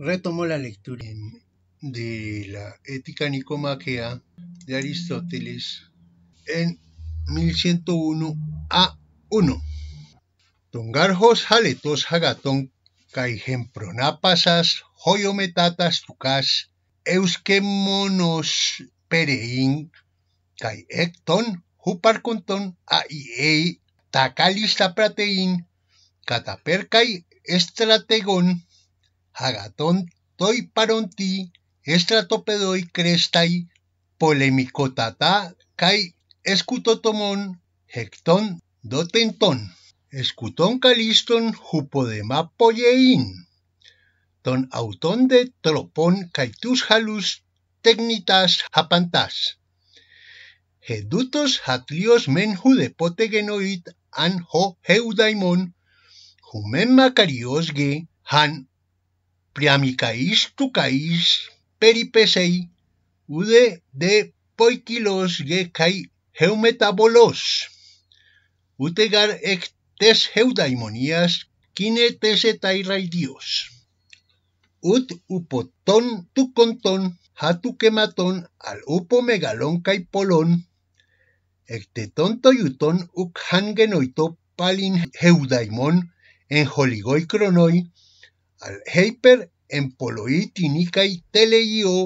retomó la lectura de la Ética Nicomaquea de Aristóteles en 1101 A1. Tongarjos jaletos hagatón caigen pronapasas joyometatas tucas euskemonos pereín kai ecton huparconton aiei tacalista catapercai estrategón Agatón, toiparonti, estratopedoi, crestai, polemicotata kai, escutotomón, hectón, dotentón, escutón caliston jupodema polleín, ton autón de tropón, caitus halus tecnitas, japantás. Gedutos hatlios men judepotenoid an ho heudaimon, jumen macarios ge han priamicais, tucais, peripesei, ude de poikilos ge kai heumetabolos, utegar ec tes kine quine tesetai dios. Ut upoton tu kematon al upo megalón kai polón, tonto tonto yuton hangenoito palin heudaimon, en holigoi kronoi al Heiper en Poloi Tinicai Teleio,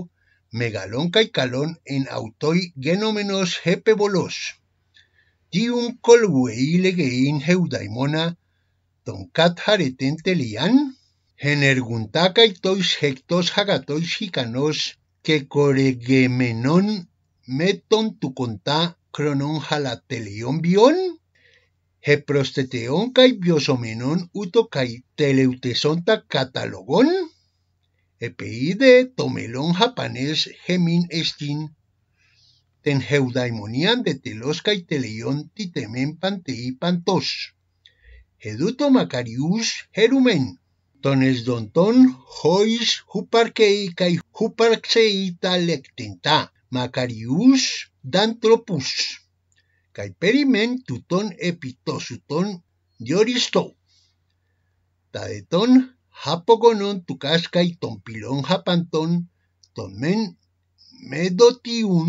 Megalón Caicalón en Autoi Genómenos bolos. Dium Colwei Legein Heudaimona, Ton Jareten Telian, Generguntaca tois Hectos Hagatois Hicanos, que Coregemenon Meton konta, Cronon Jalatelion Bion, heprosteteon kai biosomenon uto kai teleutesonta catalogon epide tomelon japanes gemin estin ten heudaimonian de telos kai teleion titemen pantei pantos eduto macarius herumen ton esdonton hois huparkei kai huparxeita lectinta macarius dantropus perimen, tutón epitosutón dioristo. Tadetón japogonón ton y tompilón japantón tonmen medotiun,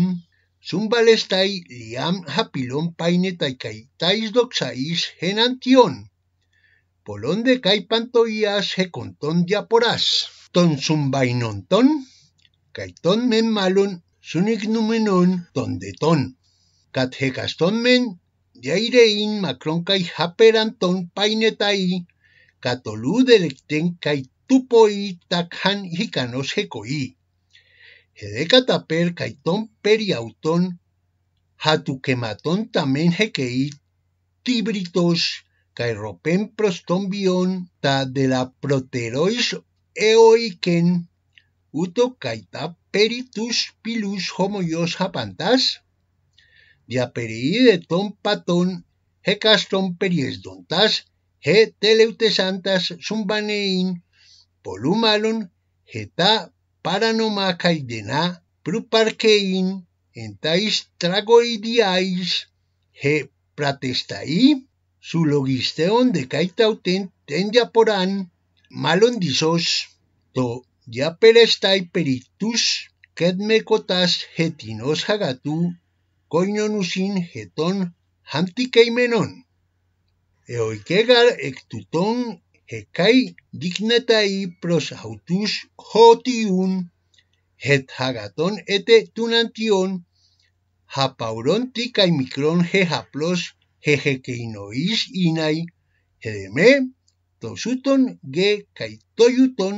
zumbalestai liam japilón paine tais doxais genantión. Polón de caipantoías jecontón diaporás. Ton zumbainontón, caitón men sunignumenon ton de ton. kat hekaston men, jaire in makron kai haperan ton painetai, katolu delekten kai tupoi takhan hikanos hekoi. Hede kataper kai ton peri auton, kematon tamen hekei, tibritos, kai ropen proston bion, ta de la proterois eoiken, uto kaita peritus pilus homoios hapantas, ton patón, he caston dontas he teleutesantas zumbanein, polumalon, heta paranomacaidená, pruparquein, entais tragoidiais, he pratestaí, sulogisteon de caitauten tendiaporán, malon disos, to ya perestai peritus, kedmekotas hetinos hagatú koinonusin usin jeton jantikeimenon. Eoikegar ek tuton hekai dignetai pros autus hotiun, het hagaton ete tunantion, hapauron kai mikron he haplos inai, edeme, tosuton ge kaitoiuton,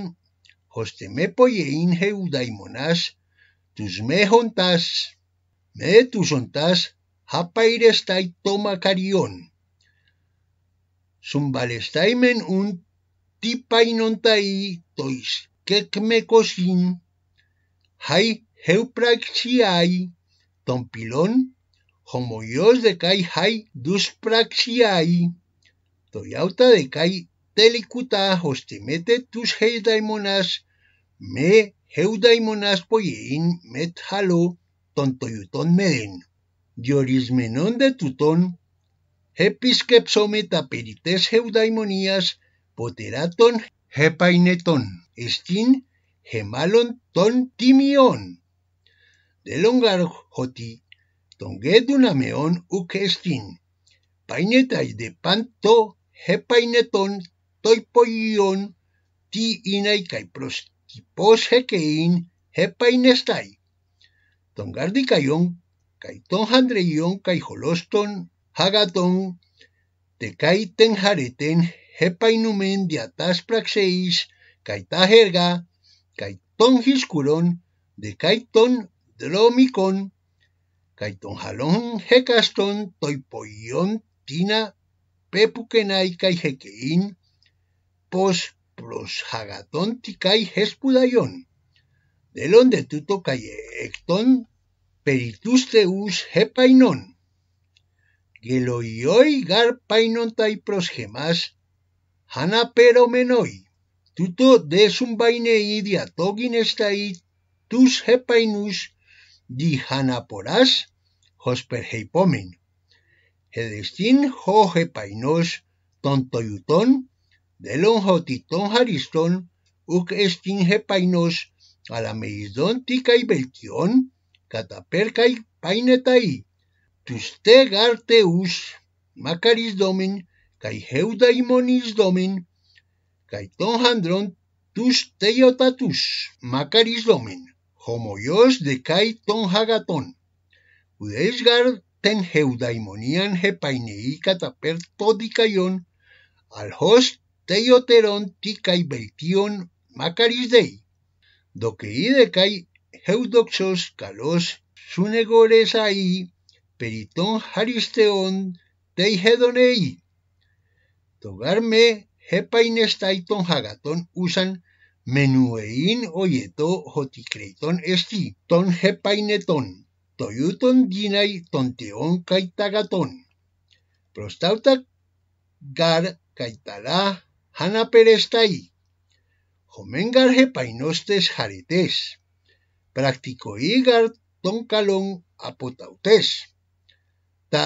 hosteme poiein heu daimonaz, tuzme met u jontash hpaire stay toma carion sumbalestaimen und di painontai tois kek me cosin hai heu praxi ai ton pilon homoyos de kai hai dus praxi ai toyauta de kai telikutah hostimete tush heidaimonas me heu daimonas poein met halo των τοιουτών μέλην, διορισμένων δε τούτων, επισκεψόμε τα περιτές χεουδαημονίας ποτερά των χεπαϊνετών, εστίν χεμάλων των τιμιών. Δε ότι τόν γέντουν αμεών ουκ εστίν, παϊνεταί δε πάντο χεπαϊνετών το υπογείον, τι είναι καί προς τυπός χεκεΐν επαϊνεσταϊ. tongardi Kaiton kaitonjandreion, Kaiholoston, hagaton, tecaiten jareten, jepainumen, diatas praxeis, hiscurón, Kaiton Hiscuron, de caiton dromicón, caiton jalón hecastón tina, pepukenai, hekein, pos pros Hagaton ticai hespudayón, delon de tuto cayectón, Peritus Deus hepainon. Geloioi garpainon tai prosgemas. Hana peromenoi. Tuto desumbainei diatogin estai tus hepainus di hanaporas hosper heipomen. Hedestin ho hepainos tontoyutón delon JOTITON hariston, uk estin hepainos alameidon y beltión κατά painetai παίνεται. Του στε γάρτε ου, μακαρι δόμιν, καϊ χεούδα ημονι δόμιν, καϊ τον χαντρών του στε ιωτατού, μακαρι δόμιν, χωμογιό δε καϊ τον χαγατών. Ουδέσγαρ τεν χεούδα ημονίαν χε παίνεϊ κατά πέρ dei. δικαϊόν, αλχώ τέιωτερον heu kalos sunegores ai periton haristeon tei hedonei. Togarme hepainestaiton hagaton usan menuein oieto hotikreiton esti, ton hepaineton, tojuton dinai tonteon kaitagaton. Prostautak gar kaitala hanaperestai, homengar hepainostes jaretez. practico igart ton calon apotautes, ta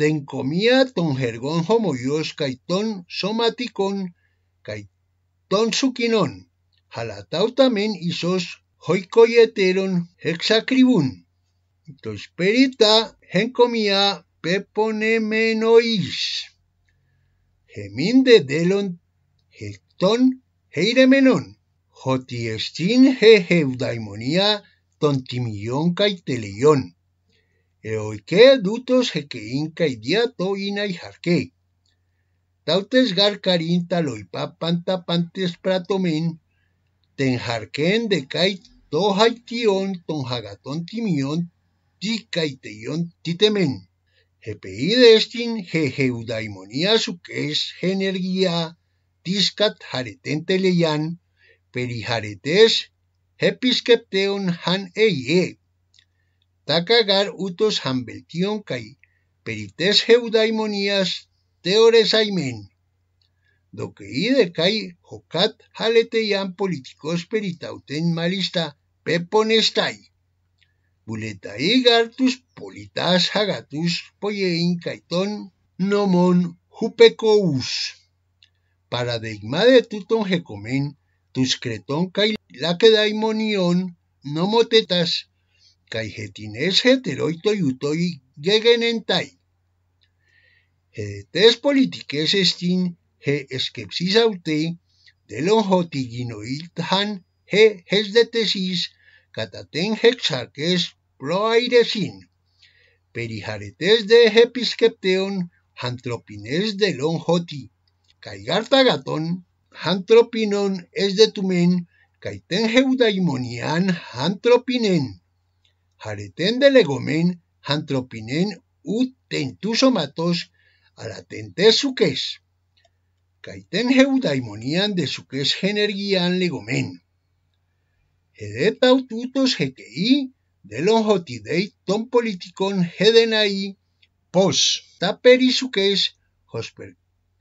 dencomia ton gergon homo ios kaiton somaticon kaiton sukinon, jala tautamen isos hoicoieteron hexacribun, etos perita gencomia peponemenois, geminde delon hecton heiremenon, Jotiestin jejeudaimonia tontimillón caiteleyón. Eoike dutos jequeín caidiato ina y jarque. Tautes garcarín taloipa panta pratomen. Ten jarquén de cait haitión ton jagatón timión ticaiteyón titemen. Jepeidestin jejeudaimonia suques energía tiscat jaretente teleyan perijaretes hepiskepteon han eye. Takagar utos han kai perites heudaimonias teoresaimen. saimen ide kai jocat jaleteian políticos peritauten malista peponestai. Buleta gartus politas hagatus poiein kaiton nomon jupecous. Para de tuton gecomen. Tuscretonca y motetas, nomotetas, jetines heteroito en tai. Gedetes politiques estin je esquepsis aute, delon han je tesis cataten hexarques sin, perijaretes de hepisquepteon, antropines delon joti, gatón. antropinon esdetumen kai ten heudaimonian antropinen. Hareten de legomen antropinen ut tentu somatos ala tente sukes. Kai ten heudaimonian de suques genergian legomen. Hedet aututos hekei de longotidei ton politikon hedenai pos taperi sukes hosper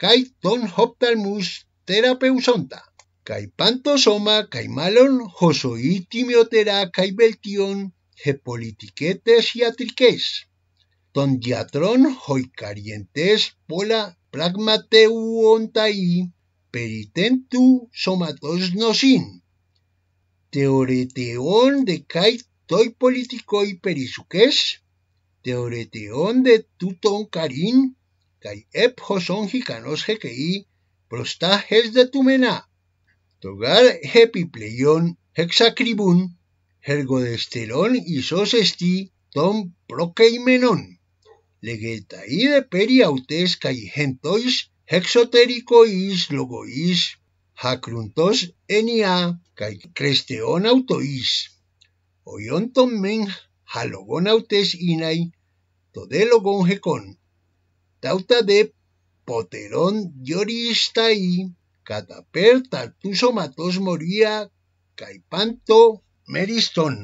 kai ton hoptalmus θεραπευσόντα. Καί παν σώμα, καί μάλλον, χωσο ή τιμιωτερά καί βελτιών, χε πολιτικέτες ιατρικές. Τον γιατρών χωί καριεντές πολλά πραγματεύουν τα ή, περί τέντου σώματος νοσίν. Θεωρητεών δε καί τόι πολιτικόι περισσουκές, θεωρητεών δε τούτον καρίν, καί έπχος όν χικανός χεκεί, μπροστά χεσδετούμενα. Το γάρ επιπλέον εξακριβούν εργοδεστερών ίσως εστί των προκειμένων. είδε περί αυτές καί καγιχέντοις εξωτερικοίς λογοίς χακρουντός ενιά καί κρεστεών αυτοίς. Οιόν των μεν χαλογόν αυτές είναι το δε λογόν χεκόν. Ταύτα δε poterón yoristai, cataper tu matos moría, caipanto meristón.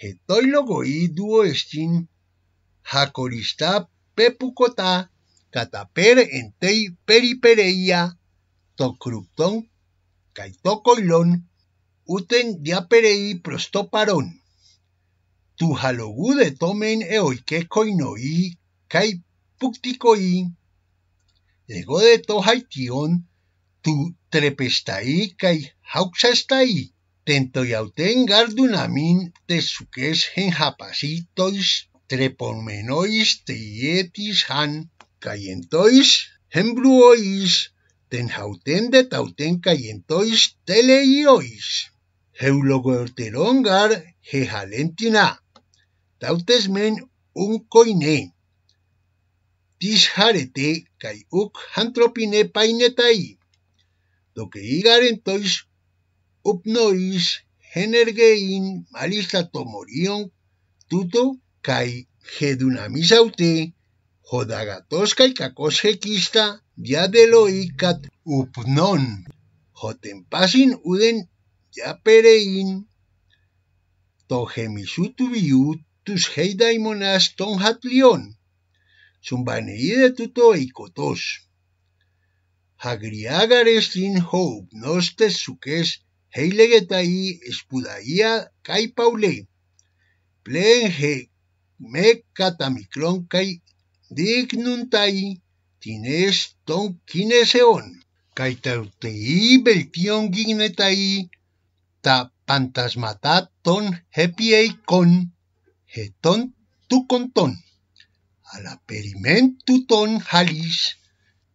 Getoilo logoi duo estin, jacorista pepucotá, cataper entei peripereia, tocruptón caitocoilón, uten diaperei prostoparón. Tu halogude de tomen eoique coinoi, kai. Ego de haition, tu Trepestai y hauxastai, tentoyauten gardunamin tesuques japasitois, trepomenois yetis han, cayentois, ten tenhauten de tauten cayentois teleiois. Heulogorterongar jejalentina, tautesmen un coiné. dis harete kai uk antropine painetai. Doke igaren tois upnois energein malizato morion tuto kai hedunamizaute jodagatos kai kakos hekista diadelo upnon. Joten pasin uden japerein tohemizutu biut tus heidaimonas ton hatlion. Zumbaneí Tuto eikotos. Hagriagares sin hope, nostes suques, heilegetai, espudaya kai paule. Plenge, me kai dignuntai, tines ton kineseon. Caitauteí beltion gignetai, ta ton hepiei con, ...heton tu conton. al perimentu ton halis,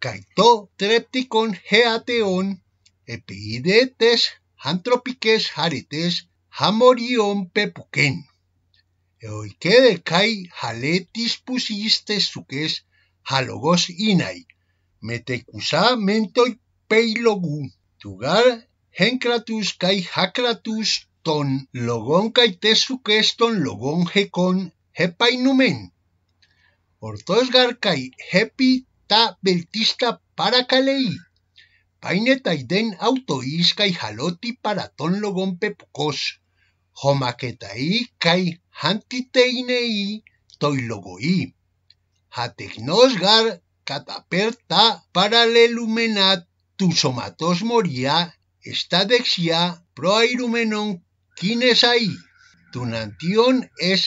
caito trepticon heateon, epeidetes antropiques haretes hamorion pepuken. Eoike de cae haletis pusiste suques halogos inai, metecusa mentoi peilogu, tugar henkratus cae hacratus ton logon caite suques ton logon hecon hepainumen. Portozgarkai hepi ta beltista auto Paine taiden autoiskai jaloti paratón logompe homa ketai kai hantiteinei toilogoi. gar cataperta tu somatos moria estadexia proairumenon kinesai. Tunantion es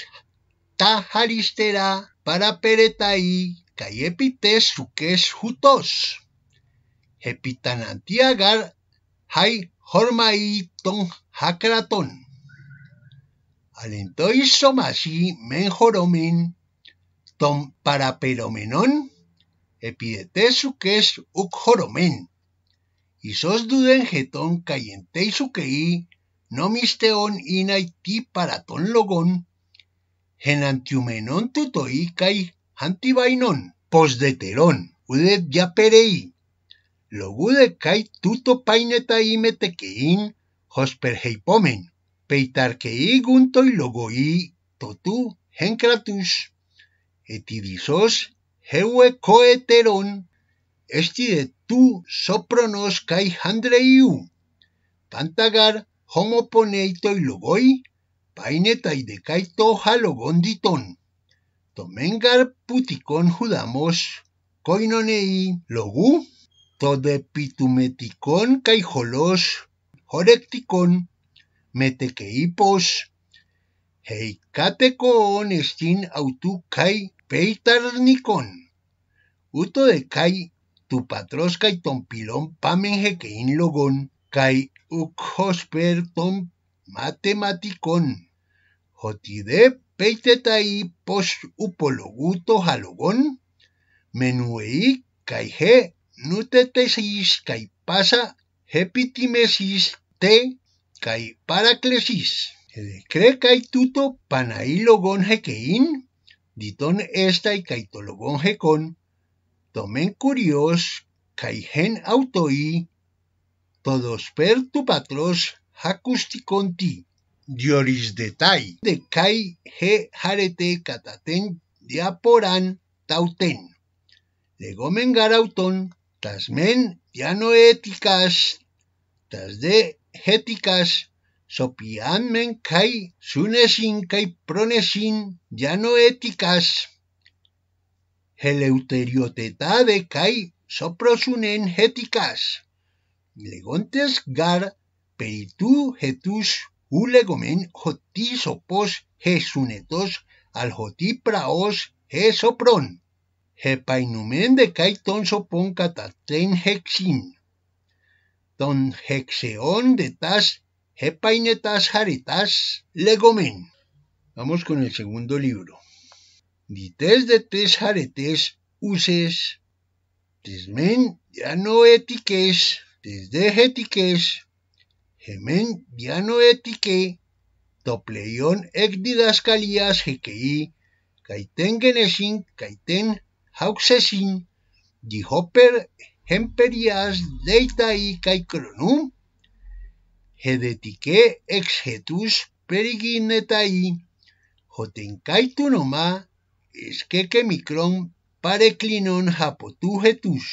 para tajaristera, paraperetai, cayepites suques jutos. Hepitanantiagar, hay hormai ton hakraton. Alentoi somasi menjoromen, ton paraperomenon, epietesuques ukhoromen. Y sos duden jetón y suquei, no misteón para paraton logón, tutoi kai antibainon, posdeteron ude ya perei, logude kai tuto painetaime hosper hosperheipomen, peitarquei guntoi logoi totu henkratus. etidisos heue koeteron esti de tu sopronos kai handreiu, pantagar homoponeitoi logoi painetay dekaytoja Tomengar puticon judamos coinonei logu, todepitumeticón caijolosh jorecticón metequeipos, heicatecón estin autucay peitarnicón, uto de tu tupatros cay tompilón pamen logón, kai ucjosper tom matematicón. hotide peitetai pos upologuto halogon, menuei kai he nutetesis kai pasa hepitimesis te kai paraklesis. Hede, kre kai tuto panailogon hekein, diton estai kai tologon hekon, tomen kurios kai hen autoi, todos per tu patros acusticonti. conti. Dioris de Kai he harete Cataten diaporan Tauten, de Gomen Garautón, Tasmen etikas Tas de sopian Sopianmen Kai Sunesin Kai Pronesin etikas heleuterioteta de Kai Soprosunen hetikas, Legontes Gar peitu hetus, Ulegomen hotisopos jotisopos jesunetos al jotipraos jesopron. Jepainumen de caiton sopon catatren hexin. Don hexeón de tas jepainetas jaretas legomen. Vamos con el segundo libro. Dites de tres jaretes uses. Tesmen ya no etiques. Desde Hemen etike topleion ek didaskaliaz hikei, kaiten genezin, kaiten hauksezin, dihoper hemperiaz deitai kai kronum, hedetike ex hetus periginetai, joten kaitu noma, eskeke mikron pareklinon japotu jetuz.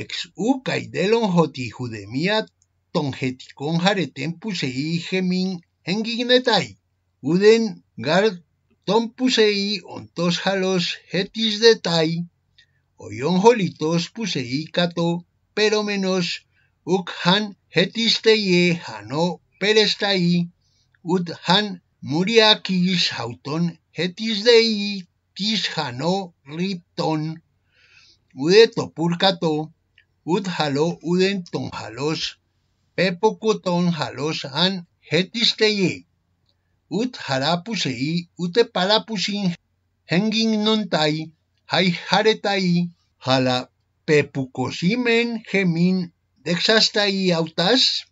Ex u kaidelon joti judemiat, τον χετικόν χαρετέν που σε είχε μην εγκυγνετάει, ούδεν γαρ τον που σε εί οντός χαλός χέτης δετάει, ο ιόν χωλητός που σε εί κατώ περομενός, ουκ χαν χέτης τεϊέ χανό περεσταεί, ουτ χαν μουριακής χαυτόν χέτης δεεί, της χανό ρίπτων, ούδε το κάτω, ούτ χαλό ούδεν τον χαλός χαλός χαλός αν χέτιστεγε. Ούτ χαράπουσεϊ, ούτε παράπουσιν, χέγγινονταϊ, χαϊ χαρεταϊ, πέποκοσί μεν χεμίν δεξασταϊ αυτάς,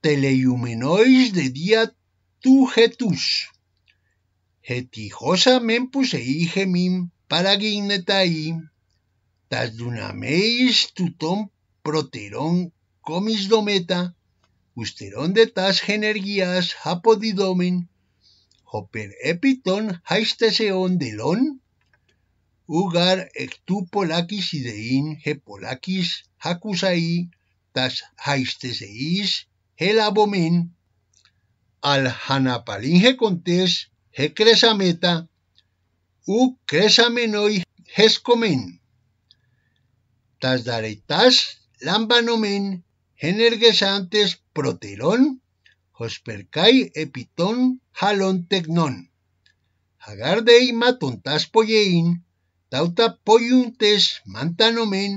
τελεϊουμενόης δε δια του χετούς. μεν που σε είχε μην παραγίνεται τας δυναμέης του των προτερών δομέτα, ουστερών τας χενεργίας αποδιδόμην, χοπερ επί των χαϊστεσεών τελών, ούγαρ εκ του πολλάκης ιδεήν, και ε πολλάκης χακουσαΐ, τας χαϊστεσεής ελαβομέν, αλ χαναπαλήν χεκοντές, χε κρέσαμετα, κρέσαμενοι χεσκομήν. Τας δαρετάς λαμπανομήν, energesantes proterón, hospercai epitón jalontegnon. Agardei matontas poyein, tauta poyuntes mantanomen,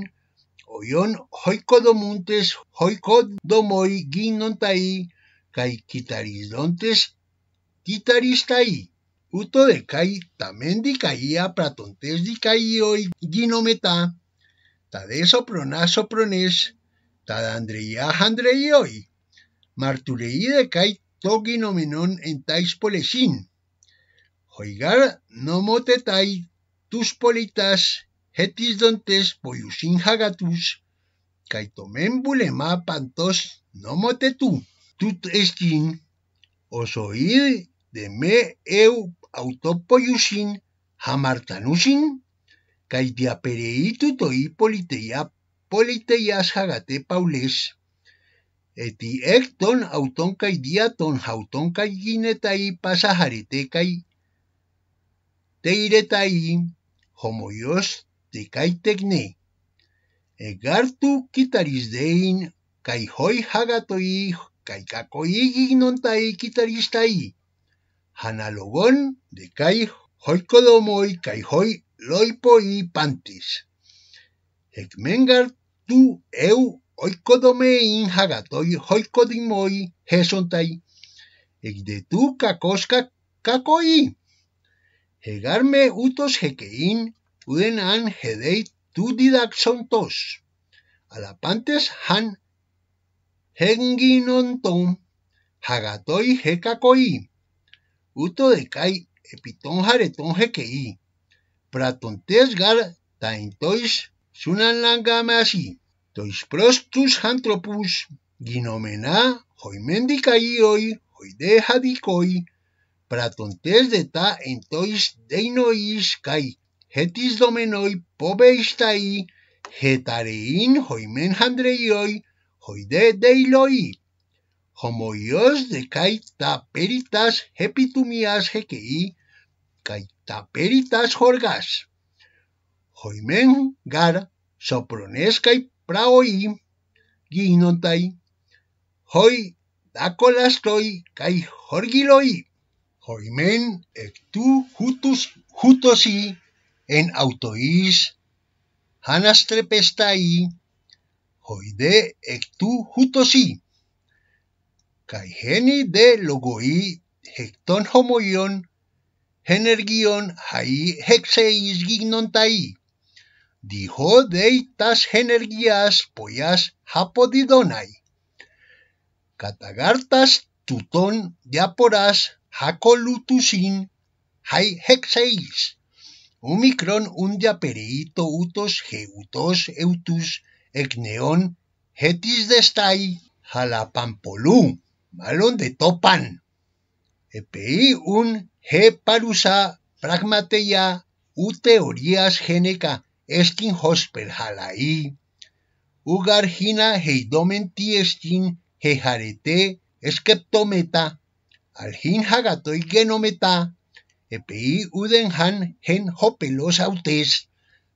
Oyon hoicodomuntes hoicodomoi ginontai, kai quitarisdontes kitaristai. Uto de kai tamen pratontes dicaioi ginometa, tadeso pronaso prones, oi handreioi. de kai toki tais entaispolesin. Hoigar nomotetai politas hetis dontes poiusin hagatus kai tomen bulema pantos tu Tut estin osoid de me eu autopoiusin hamartanusin kai diaperei toi politeia politeias hagate paulis, eti eh, ecton auton kai diaton hauton kai ginetai pasajarete kai teiretai homoyos te kai Egartu kitaris dein kai hoi hagatoi kai kakoi gignontai kitaristai. Hanalogon de kai hoi kodomoi kai hoi loipoi pantis. Ekmengar tu eu, oikodomein, hagatoi, hoikodimoi, egde egdetu kakoska kakoi. Hegarme utos hekein, an hedei tu didaxontos. Alapantes han henginonton, hagatoi hekakoi. Uto de kai, epiton jareton hekei. Pratontes gar taintois sunan langamasi. Tois prostus anthropus ginomena hoimendikaioi hoidehadikoi pratontes de ta en tois deinois kai hetis domenoi pobeistai hetarein hoimen handreioi hoide deiloi homoios de kai ta peritas hepitumias hekei kai ta peritas horgas hoimen gar soprones kai praoi, yi giinontai hoi da cola estoy kai jorgi loi joimén ek tu jutusi en autois, hanastrepestai, hanastre pestai hoide ek tu jutosi kai geni de logoi yi homoion, energion generguon hai hexeyiz giinontai dijo deitas energías pollas japodidonai. Catagartas tutón diaporas jacolutusin hai hexeis. micrón un diapereito utos geutos eutus ecneón hetis destai jalapampolú malon de topan. epi un he parusa pragmateia u teorías estin hosper halai, ugar hina heidomen ti estin hejarete eskeptometa, al hin hagatoi genometa, epi uden han hen hopelos autez,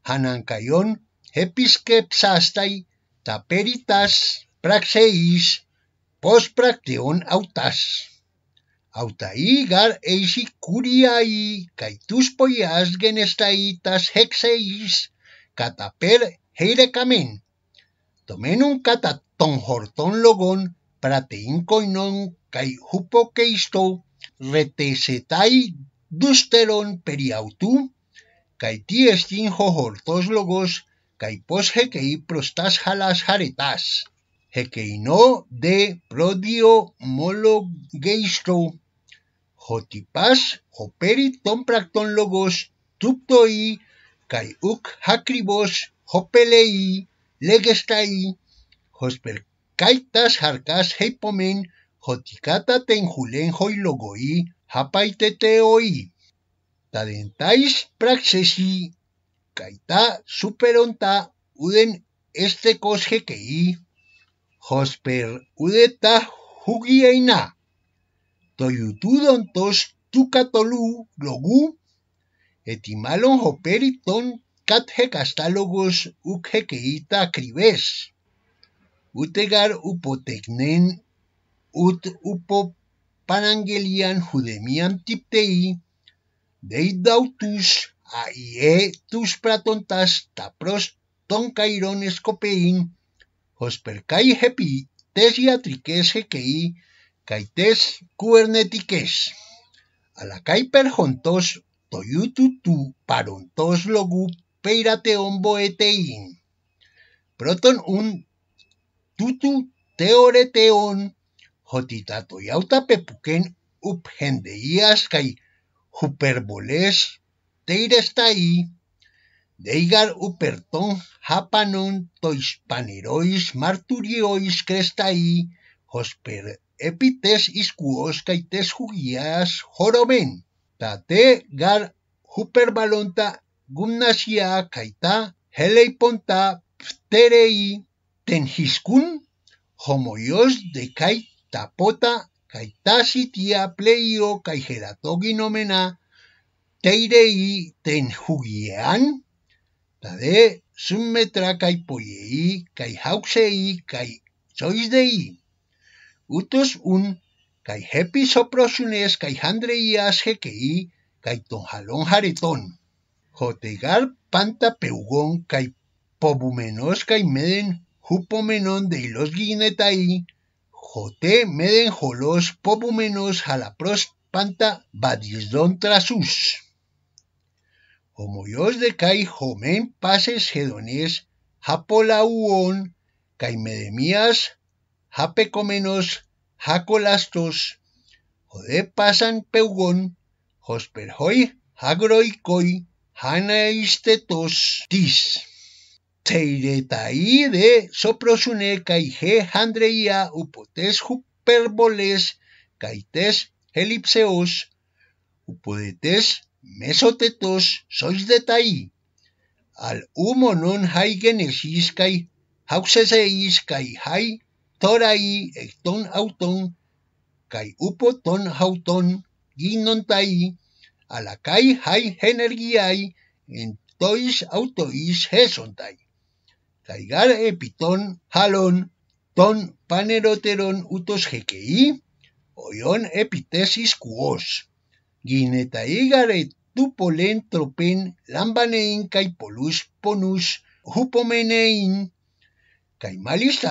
hanankaion episkepsastai taperitas praxeis pospraktion autas. autaigar gar eisi kuriai kaituspoias genestaitas hexeis, catapel heire camin. Tomen un cata ton jortón logón para te incoinón cai jupo que isto retesetai dusteron periautú cai ties estinjo jortós logos cai pos hekei prostas jalas jaretas. Hekeino de prodio molo geisto jotipas joperi ton prakton logos tuptoi kai uk hakribos hopelei legestai hosper kaitas harkas heipomen hotikata ten julen hoi logoi hapaitete oi talentais praxesi kaita superonta uden este kosjekei hosper udeta jugieina toyutudontos tukatolu logu Eti malon hoperi ton kathe kastalogos ukhe keita kribes. Utegar upo ut upo panangelian judemian tiptei deidautus a aie tus pratontas ta pros ton eskopein hosper hepi tesia trikese kei kaites kubernetikes. Alakai perjontos to yutu tu logu peirate onbo Proton un tutu teoreteon, teon, jotita pepuken up jende hiperboles kai teirestai, deigar uperton japanon toizpaneroiz marturioiz marturiois krestai, hosper epites iskuoskaites kaites jugias joromen. Tate gar huperbalonta gumnasia kaita heleiponta pterei tenhiskun homoyos de kai tapota kaitasitia pleio kai nomena teirei tenhugian tade summetra kai poyei kai kai soisdei utos un kai hepi soprosunes kai handre ias hekei kai tonjalon jareton. Jotegar panta peugon kai pobumenos kai meden jupomenon de ilos ginetai, jote meden jolos pobumenos jalapros panta badizdon trasus. Homoios de kai jomen pases hedones japola uon kai medemias japekomenos menos Hakolastos Hode pasan peugon, hosperhoi, hagroikoi, hanaistetos, tis. Teiretaí de soprosune caige handreia upotes hyperboles caites elipseos upodetes mesotetos sois detai al humo non hai genesis kai hauseseis kai hai torai ekton auton, kai upo ton hauton, ginon tai, alakai hai energiai, en tois autois heson tai. epiton halon, ton paneroteron utos jekei, oion epitesis kuos. Gineta igare tupolen tropen lambanein kai polus ponus hupomenein,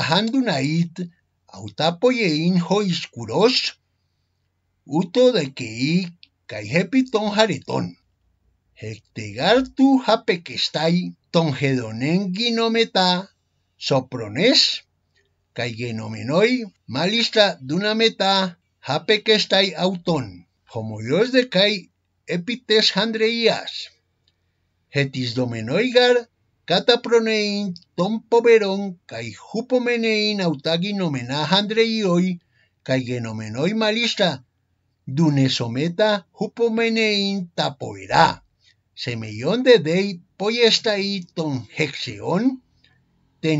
handunait autapoyein hoiscuros, uto de que caihepiton jaretón. Hectegartu no tongedonen ginometa soprones, genomenoi malista dunameta auton, como homoyos de kai epites handreías. gar. Catapronein, Tompoverón, Caijupomenein, Autagui jandreioi kai genomenoi Malista, Dunesometa, Jupomenein, Tapoverá, Semellón de Dei, ton Hexeón, Ten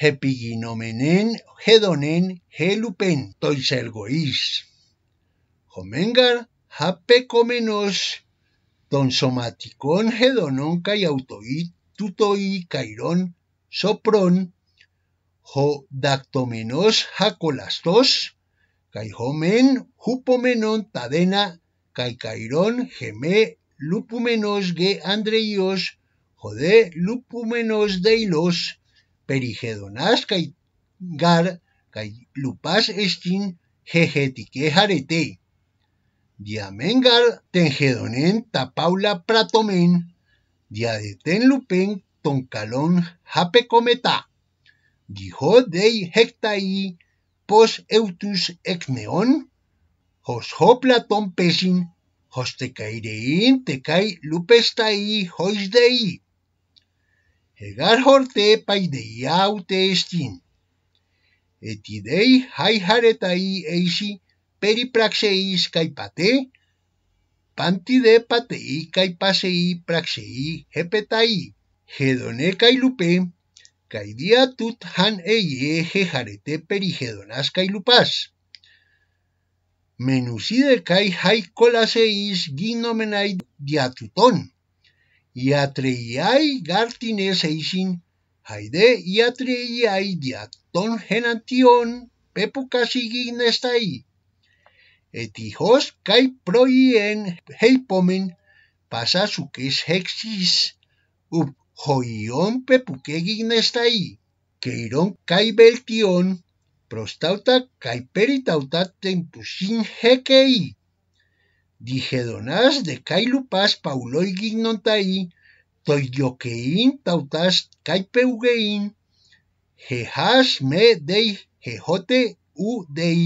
Hepiginomenen, Hedonen, Gelupen, Toiselgoís. Jomengar, Japecomenos, hedonon kai autoit τούτοι καηρών σοπρών, ο δακτωμενός χακολαστός, καηχόμεν χουπομενον τα δένα, καηρών χεμέ λουπούμενος γε ανδρεϊός, χωδέ λουπούμενος δεηλός, περιχεδονάς καί γαρ, καί λουπάς εστίν χεχετικέ χαρετέ. Διαμέν γαρ τεν τα πάυλα πράτομεν, dia de ten lupen ton calón jape cometa. Dijo dei hectai pos eutus ecneon, hos hopla ton pesin, hos te cairein te cai lupestai hois dei. Hegar horte pai dei au te estin. Eti dei hai haretai eisi peripraxeis caipate, pati de pate y cay pase y jepetai han e yeje jarete peri jedonás cay lupas menusí de cay hay cola seis guinomenay diatutón y atreyay gartine seisin hay de y atreyay diatón genantión Etijos kai proien heipomen pasa su que es hexis up joion pepuquegin estai. keiron kai beltion prostauta kai peritauta tempusin hekei. Dijedonas de kai lupas pauloi gignotai toyoquein tautas kai peugein. Jejas me dei jejote u dei.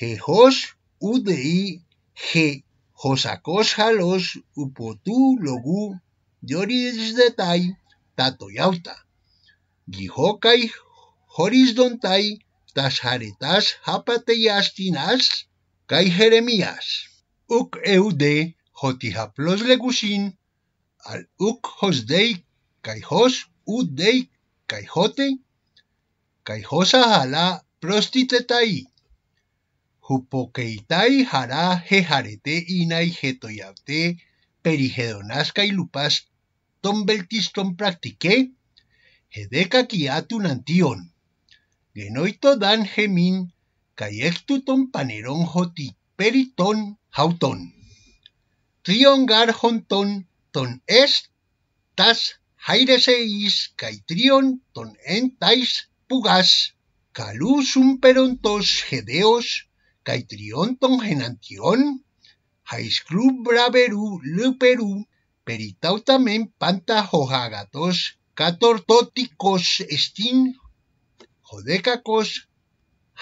Jejos ουδέι χε χωσακός χαλός ουποτού λογού διόρις δετάει τα τοιάουτα. χωρίς χωρίζονταί τας χαριτάς χαπατεγιαστινάς καί χερεμίας. Ουκ εουδε χωτι χαπλός λεγουσίν, αλ ουκ χως δέι καί χως ουδέι καί χώτε, καί χώσα χαλά πρόστιτε ταΐ. Jupokeitai, Jara, Jejarete, Inai, Jetoyabte, Perijedonasca y Lupas, beltiston practique, Jedeca Kiatun Antion, Genoito Dan Gemín, Cayectuton Panerón Joti, Periton, trion Triongar honton Ton Es, Tas, Jaireseis, Caitrion, Ton Entais, Pugas, Calus Perontos, Gedeos, kaj Trionton Genantion, High Club Braveru Luperu, Peritautamen Panta Jojagatos, katortotikos Estin, Jodecacos,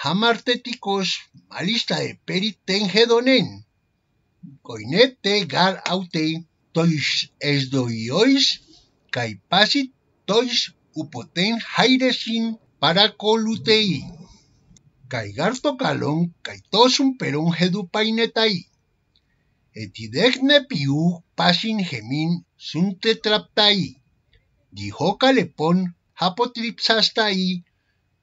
Hamarteticos, Malista de Periten Hedonen, Coinete Gar Aute, Tois kai Caipasit Tois Upoten Jairesin, Paracolutei. καΐ το καλόν καητόσουν περόν χεδου παϊνεταΐ. Ετιδέχνε ποιού πάσιν χεμίν σουν τετραπταΐ. Διχόκα από χαποτριψασταΐ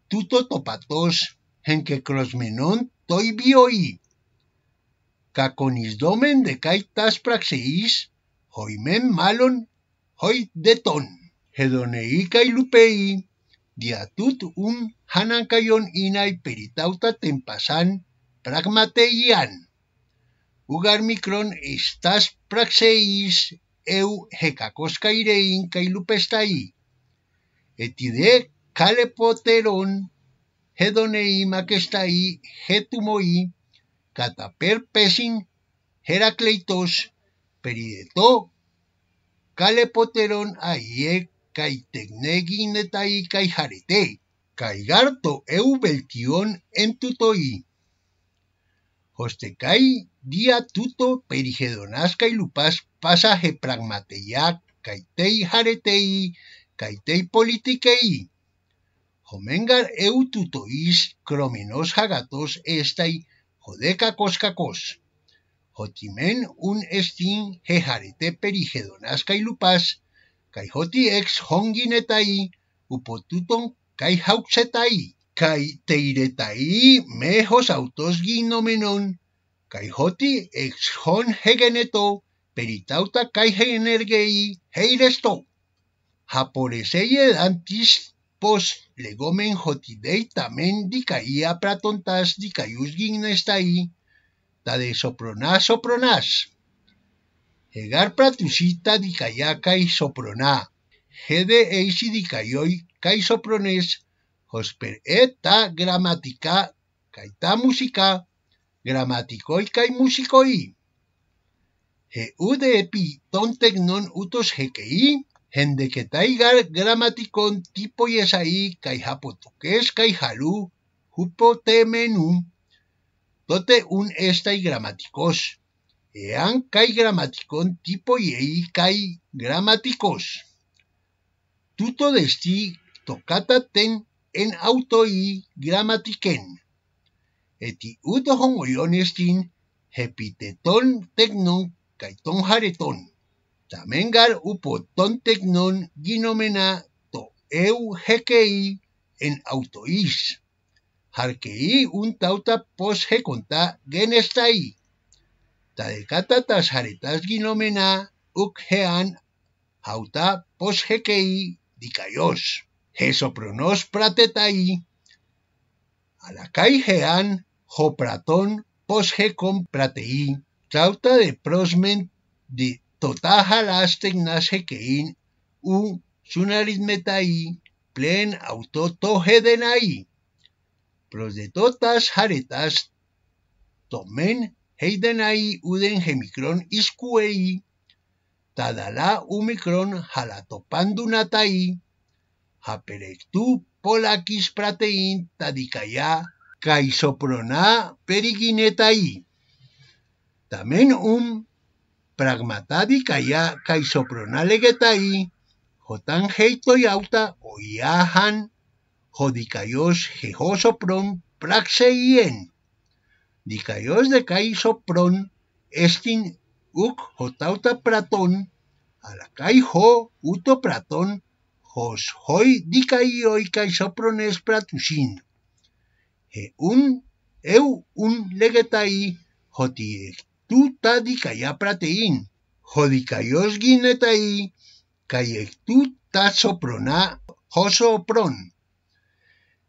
τούτο το πατός εν και κροσμενόν το ιβιοί. Κακονισδόμεν καΐ τας πράξεις χοημέν μάλλον χοϊ δετών, εδονεή καί λουπέι. diatut un um hanankayon inay peritauta tempasan pragmateian. Ugar micron estas praxeis eu kai kailupestai. Etide kalepoteron hedoneima que hetumoi ahí, getumoi, cataper pesin, heracleitos, peridetó, calepoterón aie kai tegnegin eta ikai jarete, kai garto eu beltion entutoi. Hoste kai, dia tuto perigedonaz kai lupaz pasaje pragmateiak kaitei jaretei, kaitei politikei. Homengar eu tutoiz kromenos jagatoz estai jodeka koskakos. Jotimen un estin jejarete perigedonaz kai lupaz, kai hoti ex hongi upotuton u potuton kai haukhetai kai teiretai meho autos ginomenon, kai hoti ex hon hegeneto peritauta kai hegenergei, heiresto haporese y pos legomen hoti tamendi kai a praton tas di kai usguinesta i da sopronas sopronas Egar pratusita Kayaka y soproná. Gede eisi Kayoi kai soprones. Hosper eta gramatica kaita música. Gramaticoi kai He ude epi ton tecnon utos que taigar gramaticon tipo yesai kai japotuques kai jalú. Jupo menu, Tote un esta y gramaticos. Ean kai gramaticón tipo y ei cae gramáticos. Tuto de sti tocata ten en auto i gramatiquen. Eti uto hon oion ton teknon kaiton caiton jareton. Tamengar ton tecnón ginomena to eu hekei en auto i. Harkei un tauta pos hekonta genestai. Tarekatata ginomena Ukhean, Hauta Poshekei, Dikayos, Jesopronos Pratetai, Alakaijean, Jopratón, Posge con Prateí, jauta de Prosmen de Totajalasten Nasekein, u sunaritmetai Plen de totas Jaretas, Tomen Heidenai uden gemicron iscuei, tadala umicron jalatopandunatai, japerectu polakis pratein tadikaya caisoprona periginetai. Tamen um pragmatadikaya caisoprona legetai, jotan heito yauta oiahan jodicayos jehosopron praxeien. Dicaios de caisopron, estin uc jotauta pratón, alacaijo uto pratón, jos hoi dicaioi caisoprones pratusin. He un eu un legetai joti ta prateín, pratein, jodicaios guinetai, ta soprona josopron.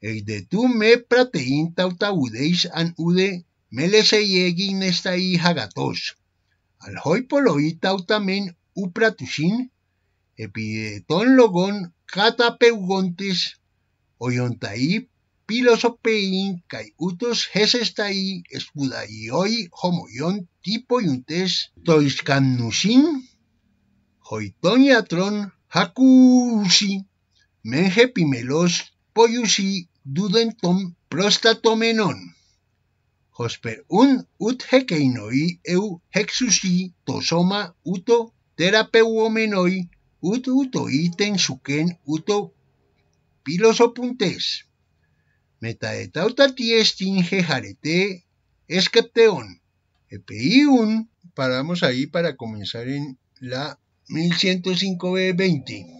El de tu me pratein tautaudeis an ude Mele en esta hija gatos. Al hoy utamen upratushin, epidetón logon catapeugontes, oyontaí pilosopein, kai utos hesestai escudaioi homoyon tipo yuntes toiscanushin, hoitón yatrón hakushi, poyusi dudentom prostatomenon hosper un ut hequeinoi eu hexusi tosoma uto terapeuomenoi ut iten suken uto pilosopuntes. Metaetautatiestin jejarete escepteon. epi un paramos ahí para comenzar en la 1105B20.